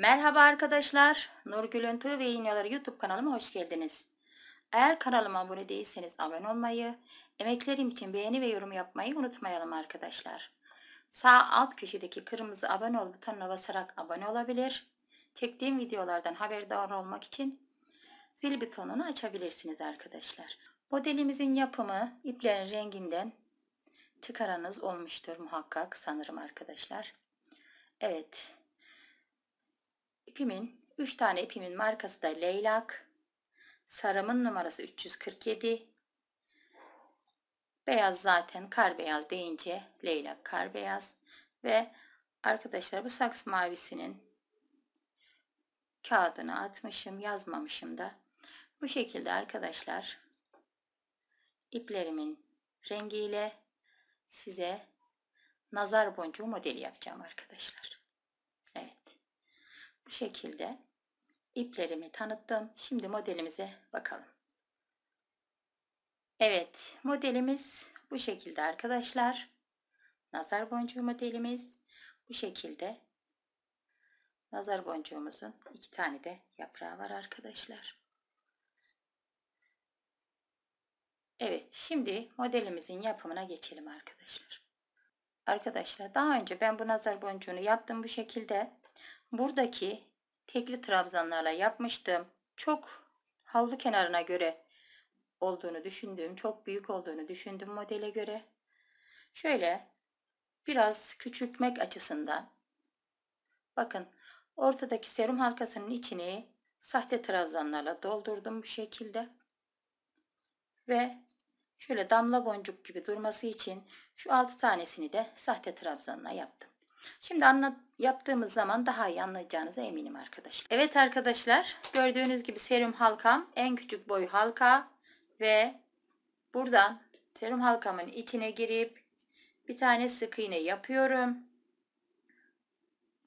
Merhaba arkadaşlar. Nurgül'ün Tığ ve İğneleri YouTube kanalıma hoş geldiniz. Eğer kanalıma abone değilseniz abone olmayı, emeklerim için beğeni ve yorum yapmayı unutmayalım arkadaşlar. Sağ alt köşedeki kırmızı abone ol butonuna basarak abone olabilir. Çektiğim videolardan haberdar olmak için zil butonunu açabilirsiniz arkadaşlar. Modelimizin yapımı iplerin renginden çıkaranız olmuştur muhakkak sanırım arkadaşlar. Evet Ipimin 3 tane ipimin markası da Leylak. Sarımın numarası 347. Beyaz zaten kar beyaz deyince Leylak kar beyaz. Ve arkadaşlar bu saks mavisinin kağıdını atmışım yazmamışım da. Bu şekilde arkadaşlar iplerimin rengiyle size nazar boncuğu modeli yapacağım arkadaşlar. Bu şekilde iplerimi tanıttım. Şimdi modelimize bakalım. Evet modelimiz bu şekilde arkadaşlar. Nazar boncuğu modelimiz bu şekilde. Nazar boncuğumuzun iki tane de yaprağı var arkadaşlar. Evet şimdi modelimizin yapımına geçelim arkadaşlar. Arkadaşlar daha önce ben bu nazar boncuğunu yaptım bu şekilde. Buradaki tekli trabzanlarla yapmıştım. Çok havlu kenarına göre olduğunu düşündüğüm, çok büyük olduğunu düşündüğüm modele göre. Şöyle biraz küçültmek açısından. Bakın ortadaki serum halkasının içini sahte trabzanlarla doldurdum bu şekilde. Ve şöyle damla boncuk gibi durması için şu altı tanesini de sahte trabzanla yaptım. Şimdi anlat, yaptığımız zaman daha iyi anlayacağınıza eminim arkadaşlar. Evet arkadaşlar gördüğünüz gibi serum halkam en küçük boy halka ve buradan serum halkamın içine girip bir tane sık iğne yapıyorum.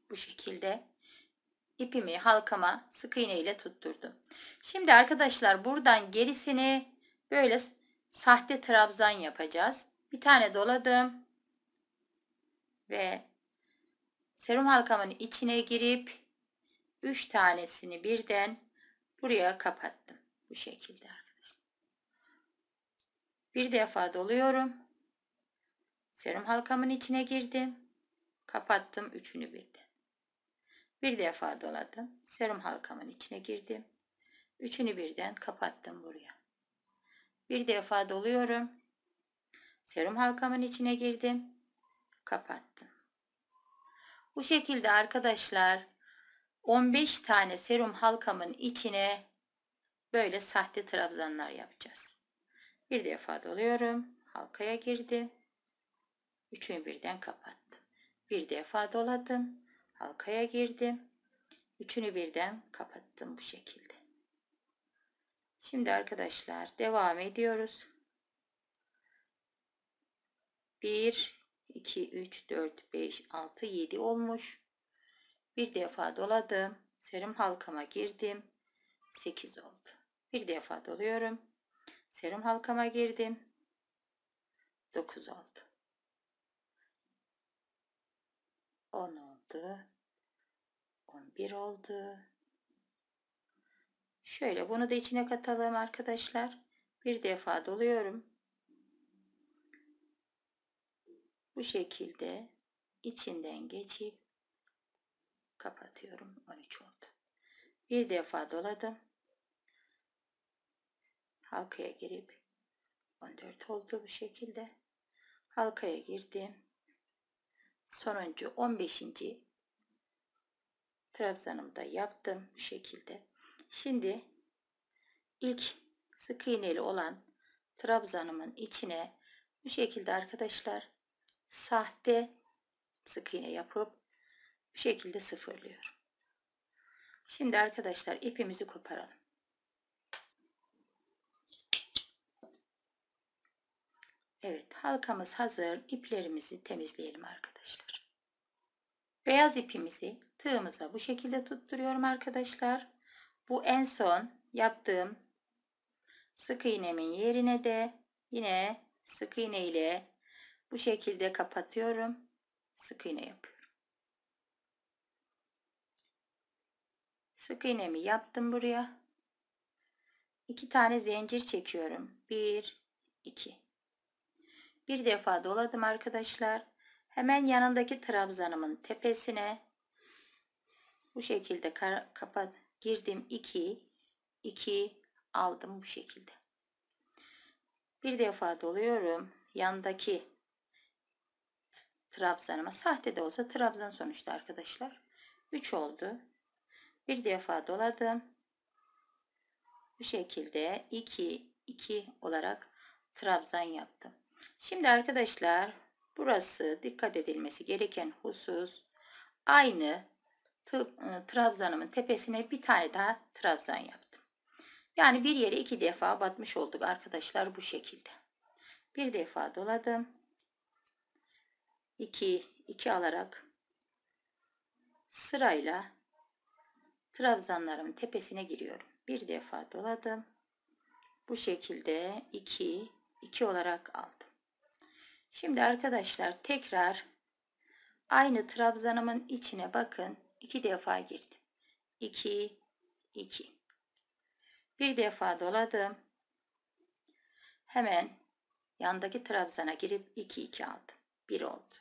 Bu şekilde ipimi halkama sık iğne ile tutturdum. Şimdi arkadaşlar buradan gerisini böyle sahte trabzan yapacağız. Bir tane doladım ve Serum halkamın içine girip 3 tanesini birden buraya kapattım. Bu şekilde arkadaşlar. Bir defa doluyorum. Serum halkamın içine girdim. Kapattım üçünü birden. Bir defa doladım. Serum halkamın içine girdim. Üçünü birden kapattım buraya. Bir defa doluyorum. Serum halkamın içine girdim. Kapattım. Bu şekilde arkadaşlar 15 tane serum halkamın içine böyle sahte trabzanlar yapacağız. Bir defa doluyorum. Halkaya girdim. Üçünü birden kapattım. Bir defa doladım. Halkaya girdim. Üçünü birden kapattım bu şekilde. Şimdi arkadaşlar devam ediyoruz. 1 2, 3, 4, 5, 6, 7 olmuş. Bir defa doladım. Serum halkama girdim. 8 oldu. Bir defa doluyorum. Serum halkama girdim. 9 oldu. 10 oldu. 11 oldu. Şöyle bunu da içine katalım arkadaşlar. Bir defa doluyorum. Bu şekilde içinden geçip kapatıyorum. 13 oldu. Bir defa doladım. Halkaya girip 14 oldu bu şekilde. Halkaya girdim. Sonuncu 15. trabzanımı da yaptım bu şekilde. Şimdi ilk sık iğneli olan trabzanımın içine bu şekilde arkadaşlar sahte sık iğne yapıp bu şekilde sıfırlıyorum. Şimdi arkadaşlar ipimizi koparalım. Evet halkamız hazır. İplerimizi temizleyelim arkadaşlar. Beyaz ipimizi tığımıza bu şekilde tutturuyorum arkadaşlar. Bu en son yaptığım sık iğnemin yerine de yine sık iğne ile bu şekilde kapatıyorum. Sık iğne yapıyorum. Sık iğnemi yaptım buraya. İki tane zincir çekiyorum. Bir, iki. Bir defa doladım arkadaşlar. Hemen yanındaki trabzanımın tepesine bu şekilde kapat girdim 2 iki aldım bu şekilde. Bir defa doluyorum. Yandaki Trabzan'ıma. Sahte de olsa Trabzan sonuçta arkadaşlar. 3 oldu. Bir defa doladım. Bu şekilde 2 2 olarak Trabzan yaptım. Şimdi arkadaşlar burası dikkat edilmesi gereken husus aynı e, trabzanımın tepesine bir tane daha trabzan yaptım. Yani bir yere iki defa batmış olduk arkadaşlar bu şekilde. Bir defa doladım. 2 2 alarak sırayla trabzanlarımın tepesine giriyorum. Bir defa doladım. Bu şekilde 2 2 olarak aldım. Şimdi arkadaşlar tekrar aynı trabzanımın içine bakın. 2 defa girdim. 2 2 Bir defa doladım. Hemen yandaki trabzana girip 2 2 aldım. 1 oldu.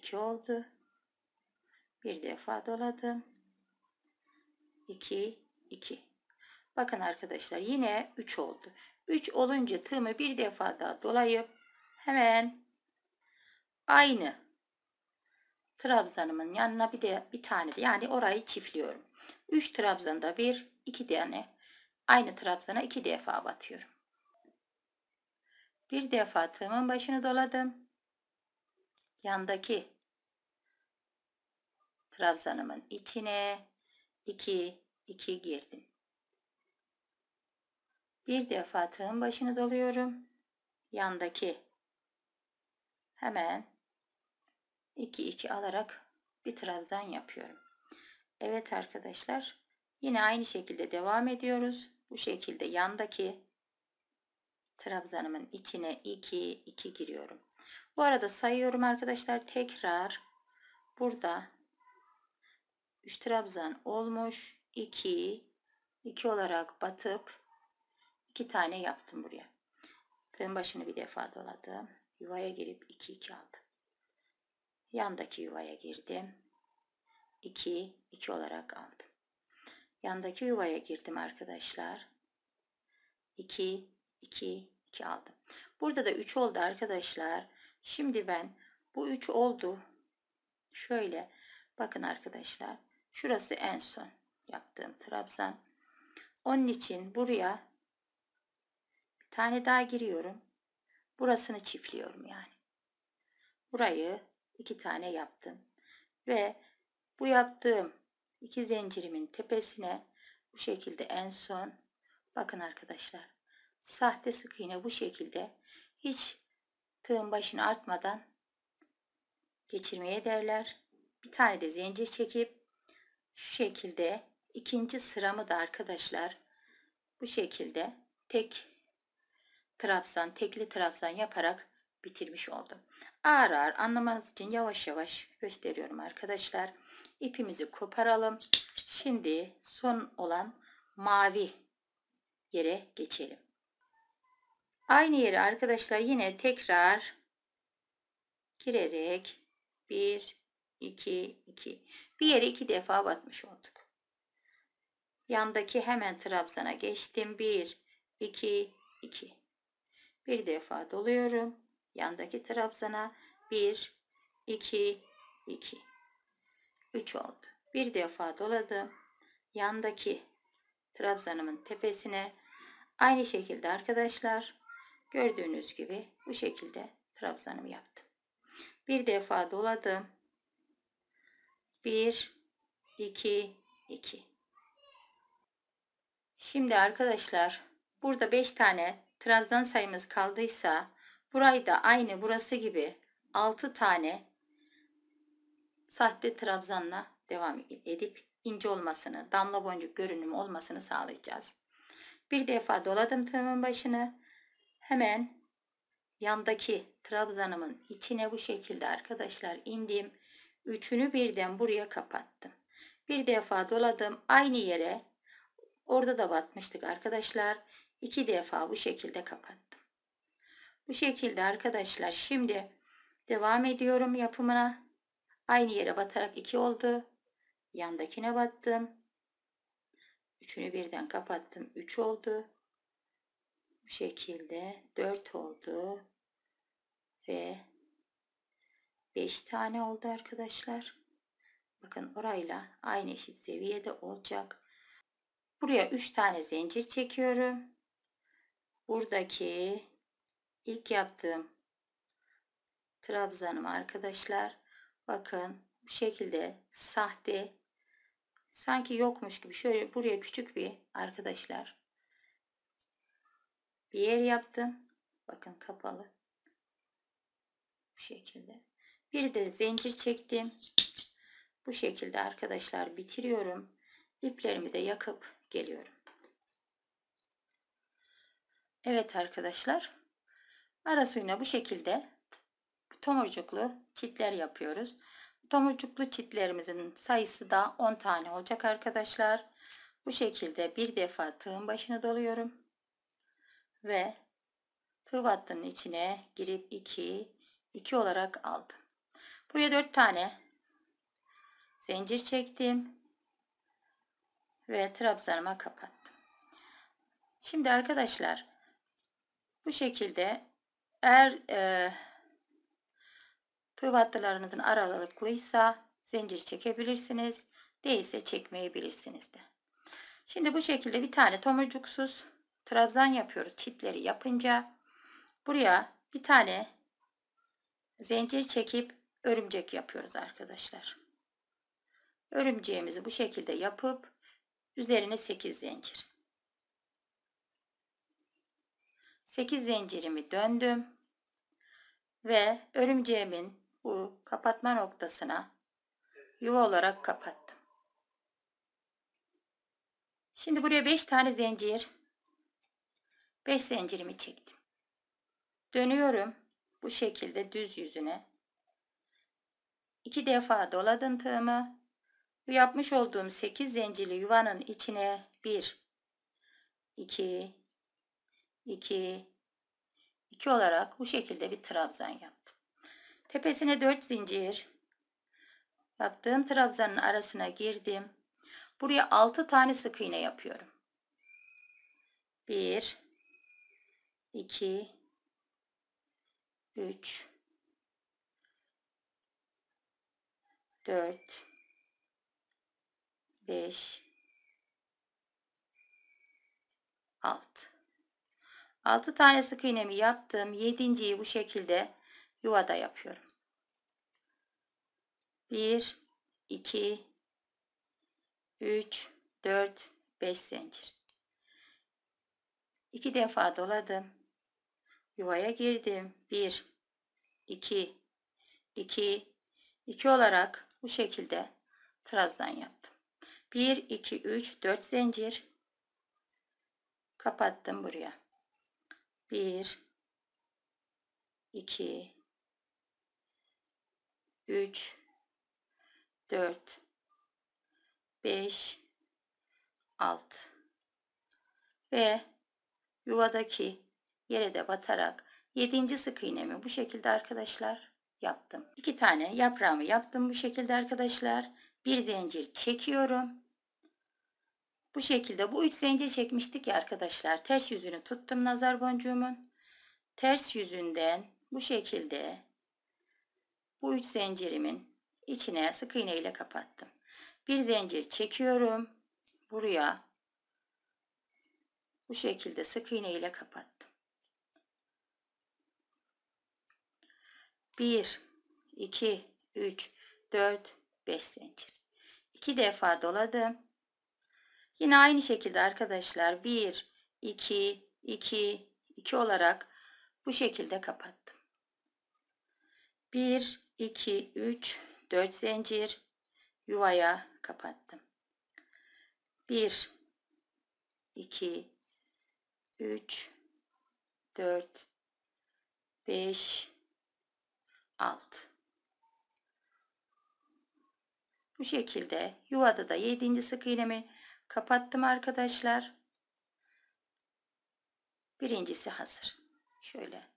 2 oldu. Bir defa doladım. 2 2. Bakın arkadaşlar yine 3 oldu. 3 olunca tığımı bir defa daha dolayıp hemen aynı trabzanımın yanına bir de bir tane de yani orayı çiftliyorum. 3 trabzanda bir, 2 tane aynı trabzana 2 defa batıyorum. Bir defa tığımın başını doladım yandaki trabzanımın içine 2 2 girdim. Bir defa tığın başını doluyorum. Yandaki hemen 2 2 alarak bir trabzan yapıyorum. Evet arkadaşlar yine aynı şekilde devam ediyoruz. Bu şekilde yandaki trabzanımın içine 2 2 giriyorum. Bu arada sayıyorum arkadaşlar tekrar burada 3 trabzan olmuş 2 2 olarak batıp 2 tane yaptım buraya. Tığın başını bir defa doladım. Yuvaya girip 2 2 aldım. Yandaki yuvaya girdim. 2 2 olarak aldım. Yandaki yuvaya girdim arkadaşlar. 2 2 2 aldım. Burada da 3 oldu arkadaşlar. Şimdi ben bu 3 oldu. Şöyle bakın arkadaşlar. Şurası en son yaptığım trabzan. Onun için buraya bir tane daha giriyorum. Burasını çiftliyorum yani. Burayı iki tane yaptım. Ve bu yaptığım iki zincirimin tepesine bu şekilde en son bakın arkadaşlar sahte sık iğne bu şekilde hiç tığın başını artmadan geçirmeye derler. Bir tane de zincir çekip şu şekilde ikinci sıramı da arkadaşlar bu şekilde tek trabzan, tekli trabzan yaparak bitirmiş oldum. Ağır ağır anlamanız için yavaş yavaş gösteriyorum arkadaşlar. İpimizi koparalım. Şimdi son olan mavi yere geçelim. Aynı yere arkadaşlar yine tekrar girerek 1, 2, 2. Bir yere iki defa batmış olduk. Yandaki hemen trabzana geçtim. 1, 2, 2. Bir defa doluyorum. Yandaki trabzana 1, 2, 2. 3 oldu. Bir defa doladım. Yandaki trabzanımın tepesine aynı şekilde arkadaşlar Gördüğünüz gibi bu şekilde trabzanımı yaptım. Bir defa doladım. 1 2 2 Şimdi arkadaşlar burada 5 tane trabzan sayımız kaldıysa burayı da aynı burası gibi 6 tane sahte trabzanla devam edip ince olmasını, damla boncuk görünümü olmasını sağlayacağız. Bir defa doladım tığımın başını hemen yandaki trabzanımın içine bu şekilde arkadaşlar indim. Üçünü birden buraya kapattım. Bir defa doladım aynı yere. Orada da batmıştık arkadaşlar. İki defa bu şekilde kapattım. Bu şekilde arkadaşlar şimdi devam ediyorum yapımına. Aynı yere batarak iki oldu. Yandakine battım. Üçünü birden kapattım. Üç oldu bu şekilde 4 oldu ve 5 tane oldu arkadaşlar. Bakın orayla aynı eşit seviyede olacak. Buraya 3 tane zincir çekiyorum. Buradaki ilk yaptığım trabzanım arkadaşlar. Bakın bu şekilde sahte sanki yokmuş gibi şöyle buraya küçük bir arkadaşlar bir yer yaptım. Bakın kapalı. Bu şekilde. Bir de zincir çektim. Bu şekilde arkadaşlar bitiriyorum. İplerimi de yakıp geliyorum. Evet arkadaşlar. Ara suyuna bu şekilde tomurcuklu çitler yapıyoruz. Tomurcuklu çitlerimizin sayısı da 10 tane olacak arkadaşlar. Bu şekilde bir defa tığın başını doluyorum ve tığ battının içine girip 2 2 olarak aldım. Buraya 4 tane zincir çektim ve trabzanıma kapattım. Şimdi arkadaşlar bu şekilde eğer e, tığ battılarınızın aralıklıysa zincir çekebilirsiniz. Değilse çekmeyebilirsiniz de. Şimdi bu şekilde bir tane tomurcuksuz trabzan yapıyoruz. Çitleri yapınca buraya bir tane zincir çekip örümcek yapıyoruz arkadaşlar. Örümceğimizi bu şekilde yapıp üzerine 8 zincir. 8 zincirimi döndüm ve örümceğimin bu kapatma noktasına yuva olarak kapattım. Şimdi buraya 5 tane zincir Beş zincirimi çektim. Dönüyorum bu şekilde düz yüzüne. 2 defa doladım tığımı. Bu yapmış olduğum 8 zincirli yuvanın içine 1 2 2 2 olarak bu şekilde bir trabzan yaptım. Tepesine 4 zincir yaptığım trabzanın arasına girdim. Buraya 6 tane sık iğne yapıyorum. 1 2 3 4 5 6 6 tane sık iğnemi yaptım. 7.yi bu şekilde yuvada yapıyorum. 1 2 3 4 5 zincir. 2 defa doladım. Yuvaya girdim. 1, 2, 2, 2 olarak bu şekilde trazdan yaptım. 1, 2, 3, 4 zincir. Kapattım buraya. 1, 2, 3, 4, 5, 6 ve yuvadaki yere de batarak 7. sık iğnemi bu şekilde arkadaşlar yaptım. 2 tane yaprağımı yaptım bu şekilde arkadaşlar. Bir zincir çekiyorum. Bu şekilde bu 3 zincir çekmiştik ya arkadaşlar. Ters yüzünü tuttum nazar boncuğumun. Ters yüzünden bu şekilde bu 3 zincirimin içine sık iğne ile kapattım. Bir zincir çekiyorum. Buraya bu şekilde sık iğne ile kapattım. 1, 2, 3, 4, 5 zincir. 2 defa doladım. Yine aynı şekilde arkadaşlar 1, 2, 2, 2 olarak bu şekilde kapattım. 1, 2, 3, 4 zincir yuvaya kapattım. 1, 2, 3, 4, 5, alt. Bu şekilde yuvada da 7. sık iğnemi kapattım arkadaşlar. Birincisi hazır. Şöyle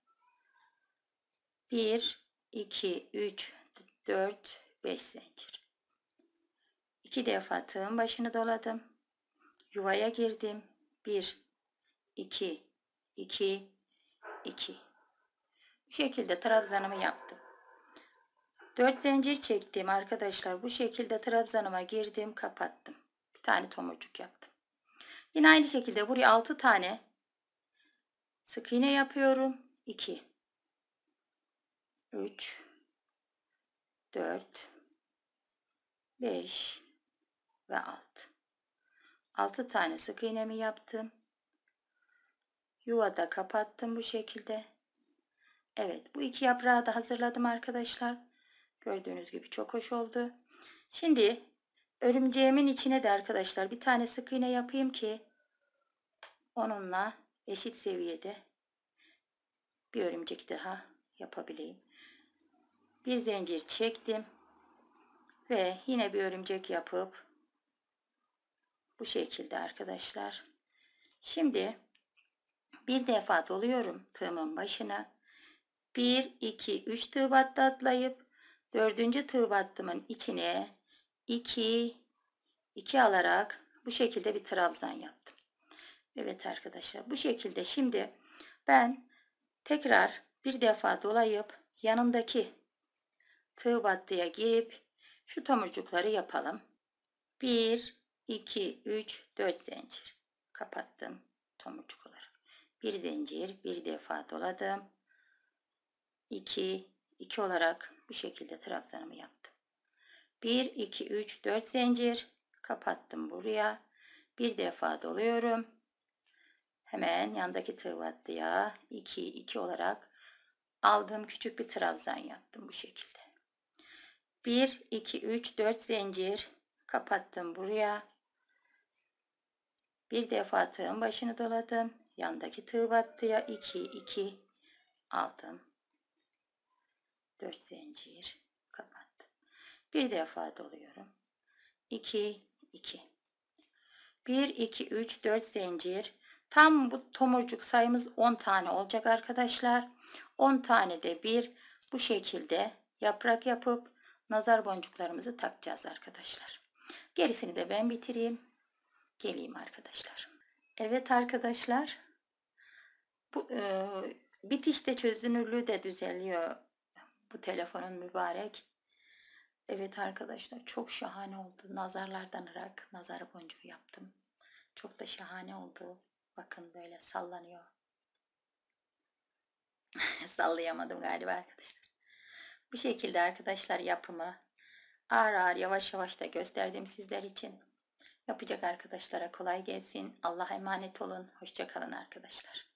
1 2 3 4 5 zincir. 2 defa tığın başını doladım. Yuvaya girdim. 1 2 2 2 Bu şekilde trabzanımı yaptım. 4 zincir çektim arkadaşlar. Bu şekilde trabzanıma girdim kapattım. Bir tane tomurcuk yaptım. Yine aynı şekilde buraya 6 tane sık iğne yapıyorum. 2 3 4 5 ve 6 6 tane sık iğnemi yaptım. Yuvada kapattım bu şekilde. Evet bu iki yaprağı da hazırladım arkadaşlar. Gördüğünüz gibi çok hoş oldu. Şimdi örümceğimin içine de arkadaşlar bir tane sık iğne yapayım ki onunla eşit seviyede bir örümcek daha yapabileyim. Bir zincir çektim ve yine bir örümcek yapıp bu şekilde arkadaşlar. Şimdi bir defa doluyorum tığımın başına. 1 2 3 tığ atlayıp Dördüncü tığ battımın içine 2 2 alarak bu şekilde bir trabzan yaptım. Evet arkadaşlar bu şekilde şimdi ben tekrar bir defa dolayıp yanındaki tığ battıya girip şu tomurcukları yapalım. 1 2 3 4 zincir kapattım tomurcuk olarak. Bir zincir bir defa doladım. 2 2 olarak bu şekilde trabzanımı yaptım. 1, 2, 3, 4 zincir. Kapattım buraya. Bir defa doluyorum. Hemen yandaki tığ vattıya 2, 2 olarak aldığım küçük bir trabzan yaptım bu şekilde. 1, 2, 3, 4 zincir. Kapattım buraya. Bir defa tığın başını doladım. Yandaki tığ battıya 2, 2 aldım. 4 zincir kapattım. Bir defa doluyorum. 2 2 1 2 3 4 zincir. Tam bu tomurcuk sayımız 10 tane olacak arkadaşlar. 10 tane de bir bu şekilde yaprak yapıp nazar boncuklarımızı takacağız arkadaşlar. Gerisini de ben bitireyim. Geleyim arkadaşlar. Evet arkadaşlar. Bu e, bitişte çözünürlüğü de düzeliyor bu telefonun mübarek. Evet arkadaşlar çok şahane oldu. Nazarlardan ırak nazar boncuğu yaptım. Çok da şahane oldu. Bakın böyle sallanıyor. Sallayamadım galiba arkadaşlar. Bu şekilde arkadaşlar yapımı ağır ağır yavaş yavaş da gösterdim sizler için. Yapacak arkadaşlara kolay gelsin. Allah'a emanet olun. Hoşçakalın arkadaşlar.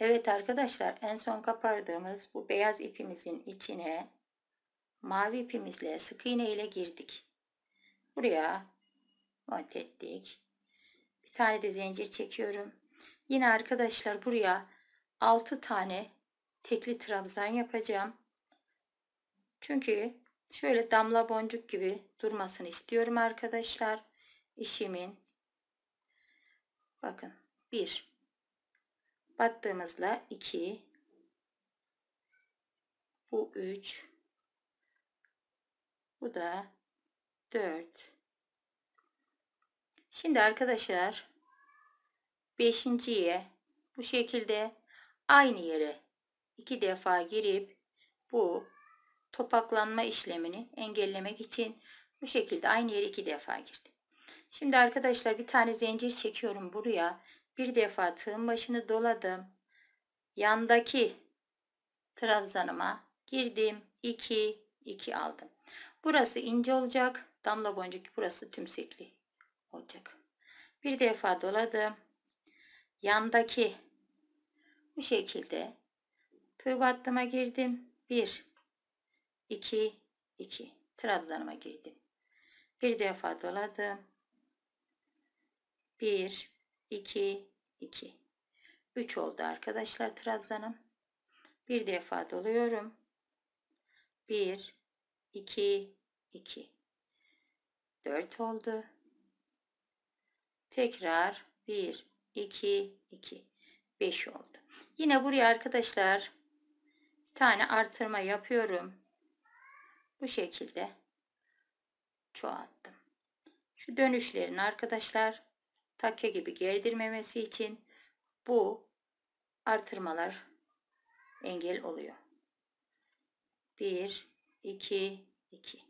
Evet arkadaşlar en son kapardığımız bu beyaz ipimizin içine mavi ipimizle sık iğne ile girdik. Buraya mont ettik. Bir tane de zincir çekiyorum. Yine arkadaşlar buraya 6 tane tekli trabzan yapacağım. Çünkü şöyle damla boncuk gibi durmasını istiyorum arkadaşlar. İşimin. Bakın 1 battığımızda 2 bu 3 bu da 4 şimdi arkadaşlar 5.ye bu şekilde aynı yere iki defa girip bu topaklanma işlemini engellemek için bu şekilde aynı yere iki defa girdim. Şimdi arkadaşlar bir tane zincir çekiyorum buraya bir defa tığın başını doladım. Yandaki trabzanıma girdim. 2, 2 aldım. Burası ince olacak. Damla boncuk burası tümsekli olacak. Bir defa doladım. Yandaki bu şekilde tığ battıma girdim. 1, 2, 2 trabzanıma girdim. Bir defa doladım. 1, 2, 2. 3 oldu arkadaşlar trabzanım. Bir defa doluyorum. 1, 2, 2. 4 oldu. Tekrar 1, 2, 2. 5 oldu. Yine buraya arkadaşlar bir tane artırma yapıyorum. Bu şekilde çoğalttım. Şu dönüşlerin arkadaşlar Takke gibi gerdirmemesi için bu artırmalar engel oluyor. 1, 2, 2.